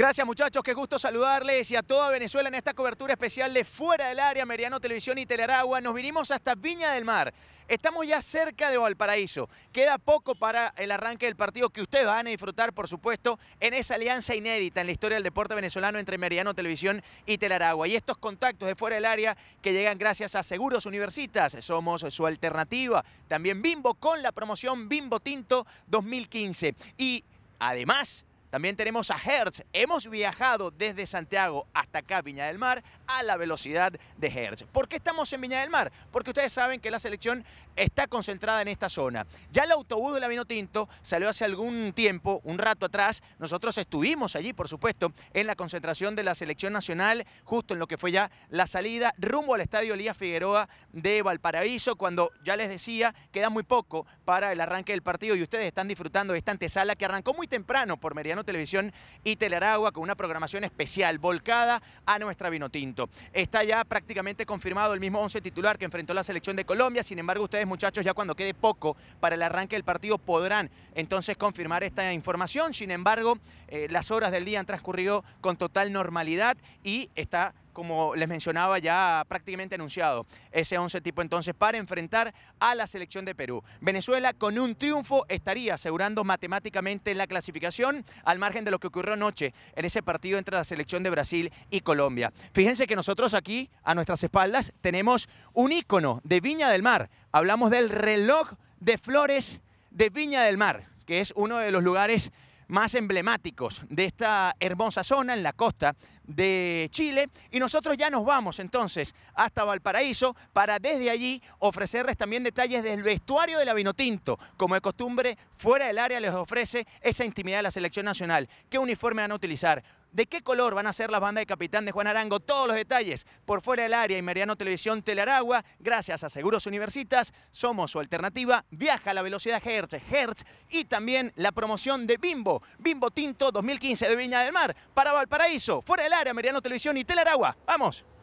Gracias muchachos, qué gusto saludarles y a toda Venezuela en esta cobertura especial de Fuera del Área, Meridiano Televisión y Telaragua. Nos vinimos hasta Viña del Mar. Estamos ya cerca de Valparaíso. Queda poco para el arranque del partido que ustedes van a disfrutar, por supuesto, en esa alianza inédita en la historia del deporte venezolano entre Meridiano Televisión y Telaragua. Y estos contactos de Fuera del Área que llegan gracias a Seguros Universitas. Somos su alternativa. También Bimbo con la promoción Bimbo Tinto 2015. Y además también tenemos a Hertz. Hemos viajado desde Santiago hasta acá, Viña del Mar, a la velocidad de Hertz. ¿Por qué estamos en Viña del Mar? Porque ustedes saben que la selección está concentrada en esta zona. Ya el autobús de la Vino Tinto salió hace algún tiempo, un rato atrás. Nosotros estuvimos allí, por supuesto, en la concentración de la selección nacional, justo en lo que fue ya la salida rumbo al estadio Elías Figueroa de Valparaíso, cuando ya les decía, queda muy poco para el arranque del partido y ustedes están disfrutando de esta antesala que arrancó muy temprano por Meriano Televisión y Telaragua con una programación especial volcada a nuestra Vinotinto. Está ya prácticamente confirmado el mismo 11 titular que enfrentó la selección de Colombia. Sin embargo, ustedes muchachos ya cuando quede poco para el arranque del partido podrán entonces confirmar esta información. Sin embargo, eh, las horas del día han transcurrido con total normalidad y está como les mencionaba, ya prácticamente anunciado ese 11 tipo entonces para enfrentar a la selección de Perú. Venezuela con un triunfo estaría asegurando matemáticamente la clasificación al margen de lo que ocurrió anoche en ese partido entre la selección de Brasil y Colombia. Fíjense que nosotros aquí a nuestras espaldas tenemos un ícono de Viña del Mar. Hablamos del reloj de flores de Viña del Mar, que es uno de los lugares más emblemáticos de esta hermosa zona en la costa de Chile y nosotros ya nos vamos entonces hasta Valparaíso para desde allí ofrecerles también detalles del vestuario de la Vinotinto. Como de costumbre, fuera del área les ofrece esa intimidad de la selección nacional. ¿Qué uniforme van a utilizar? ¿De qué color van a ser las bandas de capitán de Juan Arango? Todos los detalles por fuera del área y Mariano Televisión Telaragua. Gracias a Seguros Universitas, somos su alternativa. Viaja a la velocidad Hertz, Hertz y también la promoción de Bimbo, Bimbo Tinto 2015 de Viña del Mar para Valparaíso. Fuera del área. Mariano Televisión y Aragua. ¡Vamos!